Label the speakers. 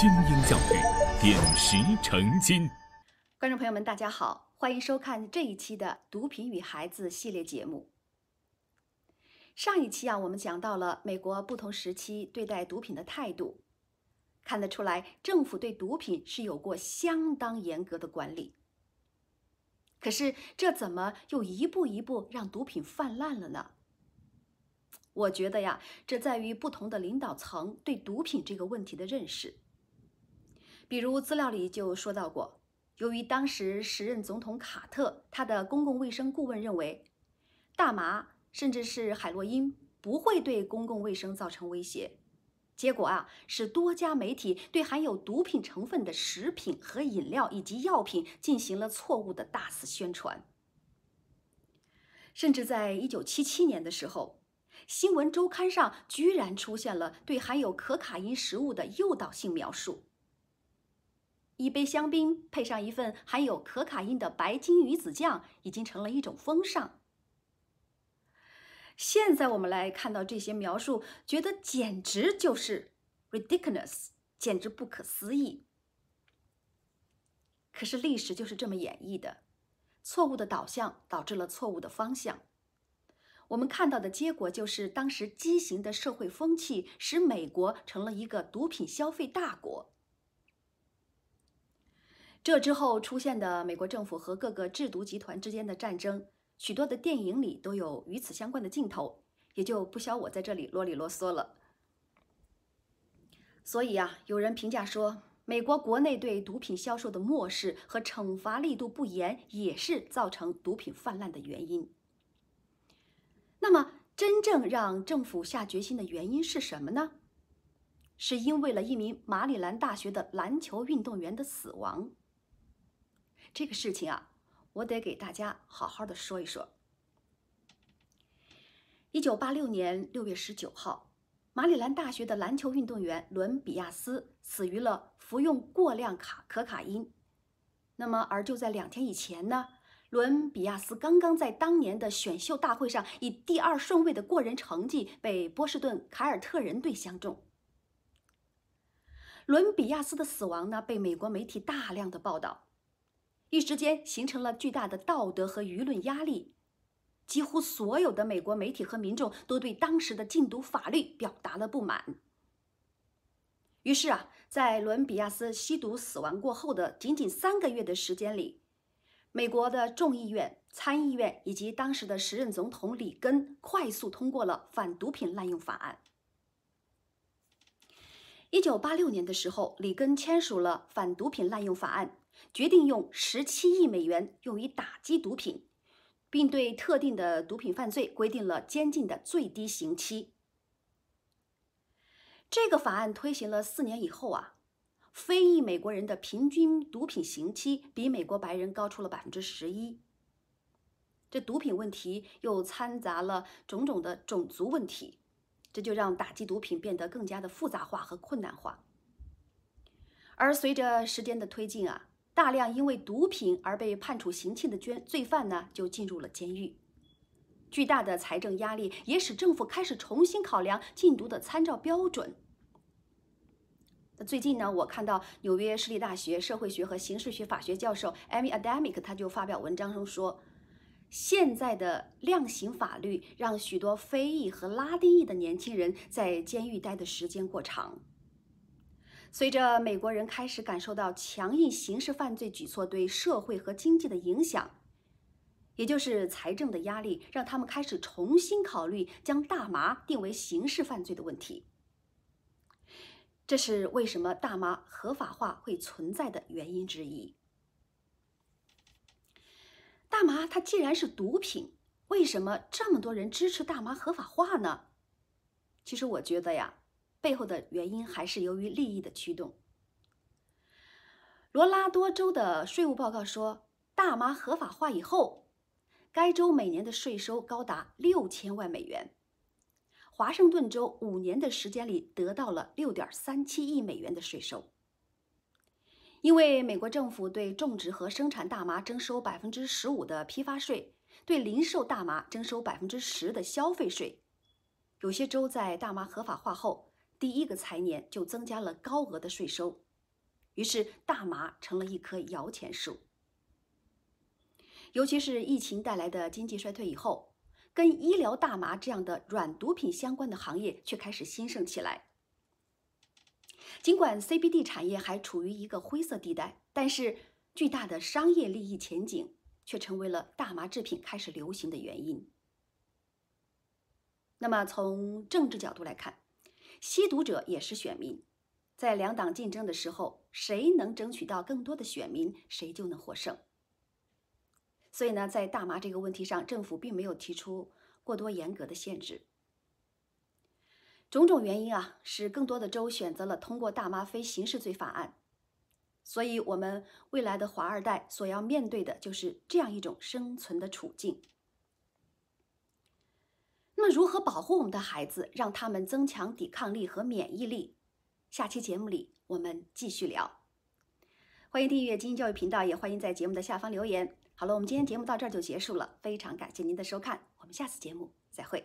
Speaker 1: 精英教育，点石成金。观众朋友们，大家好，欢迎收看这一期的《毒品与孩子》系列节目。上一期啊，我们讲到了美国不同时期对待毒品的态度，看得出来，政府对毒品是有过相当严格的管理。可是，这怎么又一步一步让毒品泛滥了呢？我觉得呀，这在于不同的领导层对毒品这个问题的认识。比如资料里就说到过，由于当时时任总统卡特，他的公共卫生顾问认为，大麻甚至是海洛因不会对公共卫生造成威胁，结果啊，使多家媒体对含有毒品成分的食品和饮料以及药品进行了错误的大肆宣传，甚至在1977年的时候，新闻周刊上居然出现了对含有可卡因食物的诱导性描述。一杯香槟配上一份含有可卡因的白金鱼子酱，已经成了一种风尚。现在我们来看到这些描述，觉得简直就是 ridiculous，简直不可思议。可是历史就是这么演绎的，错误的导向导致了错误的方向。我们看到的结果就是，当时畸形的社会风气使美国成了一个毒品消费大国。这之后出现的美国政府和各个制毒集团之间的战争，许多的电影里都有与此相关的镜头，也就不消我在这里啰里啰嗦了。所以啊，有人评价说，美国国内对毒品销售的漠视和惩罚力度不严，也是造成毒品泛滥的原因。那么，真正让政府下决心的原因是什么呢？是因为了一名马里兰大学的篮球运动员的死亡。这个事情啊，我得给大家好好的说一说。一九八六年六月十九号，马里兰大学的篮球运动员伦比亚斯死于了服用过量卡可卡因。那么，而就在两天以前呢，伦比亚斯刚刚在当年的选秀大会上以第二顺位的过人成绩被波士顿凯尔特人队相中。伦比亚斯的死亡呢，被美国媒体大量的报道。一时间形成了巨大的道德和舆论压力，几乎所有的美国媒体和民众都对当时的禁毒法律表达了不满。于是啊，在伦比亚斯吸毒死亡过后的仅仅三个月的时间里，美国的众议院、参议院以及当时的时任总统里根快速通过了反毒品滥用法案。一九八六年的时候，里根签署了反毒品滥用法案。决定用十七亿美元用于打击毒品，并对特定的毒品犯罪规定了监禁的最低刑期。这个法案推行了四年以后啊，非裔美国人的平均毒品刑期比美国白人高出了百分之十一。这毒品问题又掺杂了种种的种族问题，这就让打击毒品变得更加的复杂化和困难化。而随着时间的推进啊。大量因为毒品而被判处刑期的捐罪犯呢，就进入了监狱。巨大的财政压力也使政府开始重新考量禁毒的参照标准。那最近呢，我看到纽约市立大学社会学和刑事学法学教授 Amy a d a m i c 他就发表文章中说，现在的量刑法律让许多非裔和拉丁裔的年轻人在监狱待的时间过长。随着美国人开始感受到强硬刑事犯罪举措对社会和经济的影响，也就是财政的压力，让他们开始重新考虑将大麻定为刑事犯罪的问题。这是为什么大麻合法化会存在的原因之一。大麻它既然是毒品，为什么这么多人支持大麻合法化呢？其实我觉得呀。背后的原因还是由于利益的驱动。罗拉多州的税务报告说，大麻合法化以后，该州每年的税收高达六千万美元。华盛顿州五年的时间里得到了六点三七亿美元的税收，因为美国政府对种植和生产大麻征收百分之十五的批发税，对零售大麻征收百分之十的消费税，有些州在大麻合法化后。第一个财年就增加了高额的税收，于是大麻成了一棵摇钱树。尤其是疫情带来的经济衰退以后，跟医疗大麻这样的软毒品相关的行业却开始兴盛起来。尽管 CBD 产业还处于一个灰色地带，但是巨大的商业利益前景却成为了大麻制品开始流行的原因。那么，从政治角度来看。吸毒者也是选民，在两党竞争的时候，谁能争取到更多的选民，谁就能获胜。所以呢，在大麻这个问题上，政府并没有提出过多严格的限制。种种原因啊，使更多的州选择了通过大麻非刑事罪法案。所以，我们未来的华二代所要面对的就是这样一种生存的处境。那如何保护我们的孩子，让他们增强抵抗力和免疫力？下期节目里我们继续聊。欢迎订阅精英教育频道，也欢迎在节目的下方留言。好了，我们今天节目到这儿就结束了，非常感谢您的收看，我们下次节目再会。